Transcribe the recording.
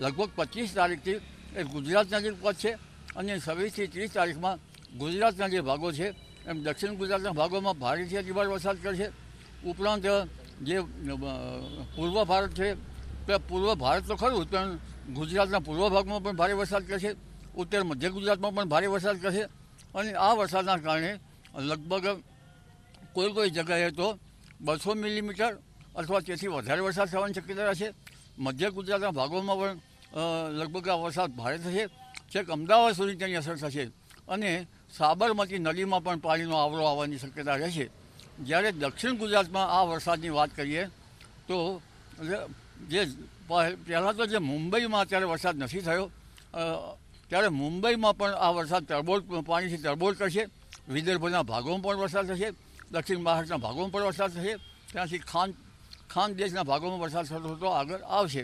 લગભગ પચીસ તારીખથી એ ગુજરાતના જે પદ છે અને છવ્વીસથી ત્રીસ તારીખમાં ગુજરાતના જે ભાગો છે એમ દક્ષિણ ગુજરાતના ભાગોમાં ભારેથી અતિભાર વરસાદ કરશે ઉપરાંત જે પૂર્વ ભારત છે તે પૂર્વ ભારત તો ખરું પણ ગુજરાતના પૂર્વ ભાગમાં પણ ભારે વરસાદ કરશે ઉત્તર મધ્ય ગુજરાતમાં પણ ભારે વરસાદ કરશે અને આ વરસાદના કારણે લગભગ કોઈ કોઈ જગ્યાએ તો બસો મિલીમીટર અથવા તેથી વધારે વરસાદ થવાની શક્યતા છે મધ્ય ગુજરાતના ભાગોમાં પણ લગભગ આ વરસાદ ભારે થશે છેક અમદાવાદ સુધી તેની અસર થશે અને સાબરમતી નદીમાં પણ પાણીનો આવરો આવવાની શક્યતા રહેશે જ્યારે દક્ષિણ ગુજરાતમાં આ વરસાદની વાત કરીએ તો જે પહેલાં તો જે મુંબઈમાં અત્યારે વરસાદ નથી થયો ત્યારે મુંબઈમાં પણ આ વરસાદ તરબોળ પાણીથી તરબોળ કરશે વિદર્ભના ભાગોમાં પણ વરસાદ થશે દક્ષિણ મહારાષ્ટ્રના ભાગોમાં પણ વરસાદ થશે ત્યાંથી ખાન ખાન દેશના ભાગોમાં વરસાદ થતો આગળ આવશે